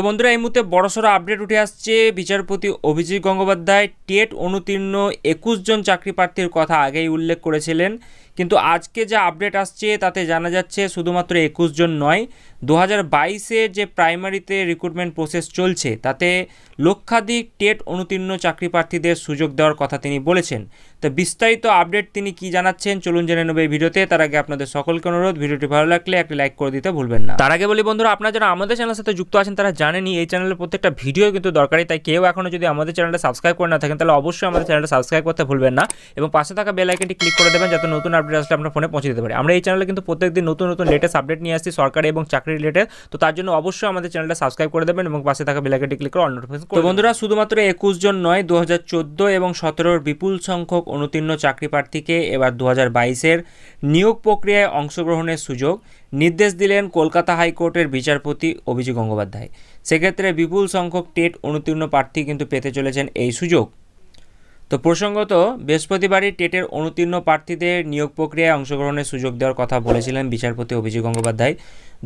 তো বন্ধুরা এই মুহূর্তে বড়সড় আপডেট উঠে আসছে বিচারপতি অভিজিৎ গঙ্গোপাধ্যায় টেট অনুতীর্ণ একুশ জন চাকরি প্রার্থীর কথা আগেই উল্লেখ করেছিলেন কিন্তু আজকে যা আপডেট আসছে তাতে জানা যাচ্ছে শুধুমাত্র একুশ জন নয় দু হাজার যে প্রাইমারিতে রিক্রুটমেন্ট প্রসেস চলছে তাতে লক্ষাধিক টেট অনুতীর্ণ চাকরি প্রার্থীদের সুযোগ দেওয়ার কথা তিনি বলেছেন তো বিস্তারিত আপডেট তিনি কি জানাচ্ছেন চলুন জেনে নেবে এই ভিডিওতে তার আগে আপনাদের সকলকে অনুরোধ ভিডিওটি ভালো লাগলে একটি লাইক করে দিতে ভুলবেন না তার আগে বলি বন্ধুরা আপনারা যারা আমাদের চ্যানেলের সাথে যুক্ত আছেন তারা জানেনি এই চ্যানেলের প্রত্যেকটা ভিডিও কিন্তু দরকারি তাই কেউ এখনও যদি আমাদের চ্যানেলটা সাবস্ক্রাইব করে না থাকেন তাহলে অবশ্যই আমাদের চ্যানেলটা সাবস্ক্রাইব করতে ভুলবেন না এবং পাশে থাকা বেল আইকনটি ক্লিক করে দেবেন যাতে নতুন আপডেট আসলে আপনার ফোনে পৌঁছে দিতে পারে আমরা এই চ্যানেলে কিন্তু প্রত্যেকদিন নতুন নতুন লেটেস্ট আপডেট নিয়ে আসছি সরকারি এবং চাকরি চাকরি রিলেটেড তো তার জন্য অবশ্যই আমাদের চ্যানেলটা সাবস্ক্রাইব করে দেবেন এবং পাশে থাকা বেলাকেটি ক্লিক করে অল নোটিফিকেশন তো বন্ধুরা শুধুমাত্র একুশ জন নয় দু হাজার চোদ্দো এবং সতেরোর বিপুল সংখ্যক অনুতীর্ণ চাকরি প্রার্থীকে এবার দু হাজার বাইশের নিয়োগ প্রক্রিয়ায় অংশগ্রহণের সুযোগ নির্দেশ দিলেন কলকাতা হাইকোর্টের বিচারপতি অভিজিৎ গঙ্গোপাধ্যায় সেক্ষেত্রে বিপুল সংখ্যক টেট অনুতীর্ণ প্রার্থী কিন্তু পেতে চলেছেন এই সুযোগ তো প্রসঙ্গত বৃহস্পতিবারই টেটের অনুতীর্ণ প্রার্থীদের নিয়োগ প্রক্রিয়ায় অংশগ্রহণের সুযোগ দেওয়ার কথা বলেছিলেন বিচারপতি অভিজিৎ গঙ্গোপাধ্যায়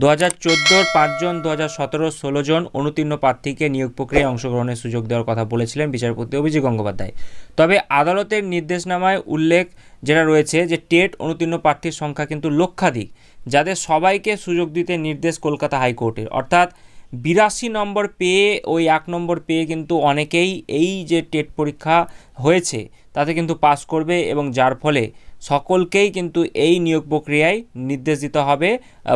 দু হাজার চোদ্দোর পাঁচজন দু হাজার সতেরো ষোলো জন অনুতীর্ণ প্রার্থীকে নিয়োগ প্রক্রিয়ায় অংশগ্রহণের সুযোগ দেওয়ার কথা বলেছিলেন বিচারপতি অভিজিৎ গঙ্গোপাধ্যায় তবে আদালতের নির্দেশনামায় উল্লেখ যেটা রয়েছে যে টেট অনুতীর্ণ প্রার্থীর সংখ্যা কিন্তু লক্ষাধিক যাদের সবাইকে সুযোগ দিতে নির্দেশ কলকাতা হাইকোর্টের অর্থাৎ বিরাশি নম্বর পেয়ে ওই এক নম্বর পেয়ে কিন্তু অনেকেই এই যে টেট পরীক্ষা হয়েছে তাতে কিন্তু পাস করবে এবং যার ফলে সকলকেই কিন্তু এই নিয়োগ প্রক্রিয়ায় নির্দেশ দিতে হবে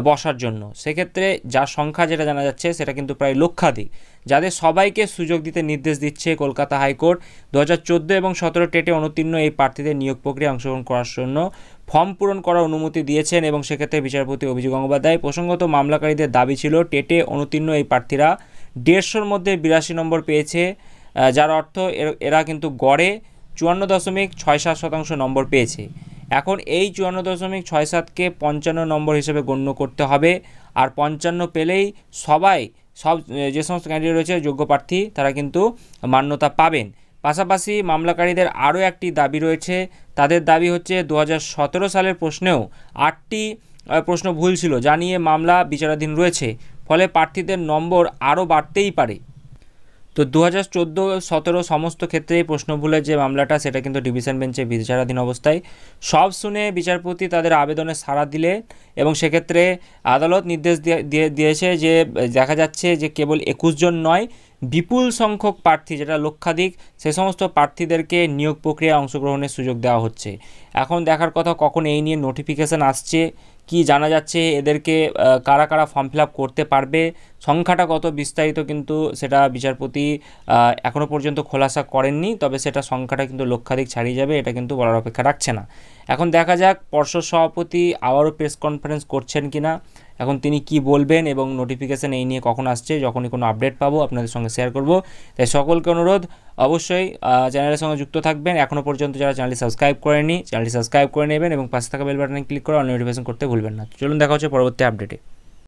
বসার জন্য সেক্ষেত্রে যা সংখ্যা যেটা জানা যাচ্ছে সেটা কিন্তু প্রায় লক্ষাধিক যাদের সবাইকে সুযোগ দিতে নির্দেশ দিচ্ছে কলকাতা হাইকোর্ট দু হাজার এবং সতেরো টেটে অনুতীর্ণ এই প্রার্থীদের নিয়োগ প্রক্রিয়া অংশগ্রহণ করার জন্য ফর্ম পূরণ করার অনুমতি দিয়েছেন এবং সেক্ষেত্রে বিচারপতি অভিযোগ গঙ্গোপাধ্যায় প্রসঙ্গত মামলাকারীদের দাবি ছিল টেটে অনুতীর্ণ এই প্রার্থীরা দেড়শোর মধ্যে বিরাশি নম্বর পেয়েছে যার অর্থ এরা কিন্তু গড়ে চুয়ান্ন দশমিক ছয় সাত শতাংশ নম্বর পেয়েছে এখন এই চুয়ান্ন দশমিক ছয় সাতকে পঞ্চান্ন নম্বর হিসেবে গণ্য করতে হবে আর পঞ্চান্ন পেলেই সবাই সব যে সমস্ত ক্যান্ডিডেট রয়েছে যোগ্য প্রার্থী তারা কিন্তু মান্যতা পাবেন পাশাপাশি মামলাকারীদের আরও একটি দাবি রয়েছে তাদের দাবি হচ্ছে দু সালের প্রশ্নেও আটটি প্রশ্ন ভুল ছিল যা নিয়ে মামলা বিচারাধীন রয়েছে ফলে প্রার্থীদের নম্বর আরও বাড়তেই পারে তো দু হাজার চোদ্দো সতেরো সমস্ত ক্ষেত্রেই প্রশ্ন ভুলের যে মামলাটা সেটা কিন্তু ডিভিশন বেঞ্চে বিচারাধীন অবস্থায় সব শুনে বিচারপতি তাদের আবেদনে সাড়া দিলে এবং সেক্ষেত্রে আদালত নির্দেশ দিয়ে দিয়েছে যে দেখা যাচ্ছে যে কেবল একুশ জন নয় বিপুল সংখ্যক প্রার্থী যেটা লক্ষাধিক সে সমস্ত প্রার্থীদেরকে নিয়োগ প্রক্রিয়ায় অংশগ্রহণের সুযোগ দেওয়া হচ্ছে এখন দেখার কথা কখন এই নিয়ে নোটিফিকেশান আসছে কি জানা যাচ্ছে এদেরকে কারা কারা ফর্ম ফিল করতে পারবে সংখ্যাটা কত বিস্তারিত কিন্তু সেটা বিচারপতি এখনও পর্যন্ত খোলাসা করেননি তবে সেটা সংখ্যাটা কিন্তু লক্ষাধিক ছাড়িয়ে যাবে এটা কিন্তু বলার অপেক্ষা রাখছে না এখন দেখা যাক পর্ষদ সভাপতি আবারও প্রেস কনফারেন্স করছেন কিনা এখন তিনি কি বলবেন এবং নোটিফিকেশান এই নিয়ে কখন আসছে যখনই কোনো আপডেট পাবো আপনাদের সঙ্গে শেয়ার করব তাই সকলকে অনুরোধ অবশ্যই চ্যানেলের সঙ্গে যুক্ত থাকবেন এখনও পর্যন্ত যারা চ্যানেলটি সাবস্ক্রাইব করেনি চ্যানেলটি সাবস্ক্রাইব করে নেবেন এবং পাশে থাকা বেল বাটনে ক্লিক করে অন নোটিফিকেশন করতে ভুলবেন না চলুন দেখা হচ্ছে পরবর্তী আপডেটে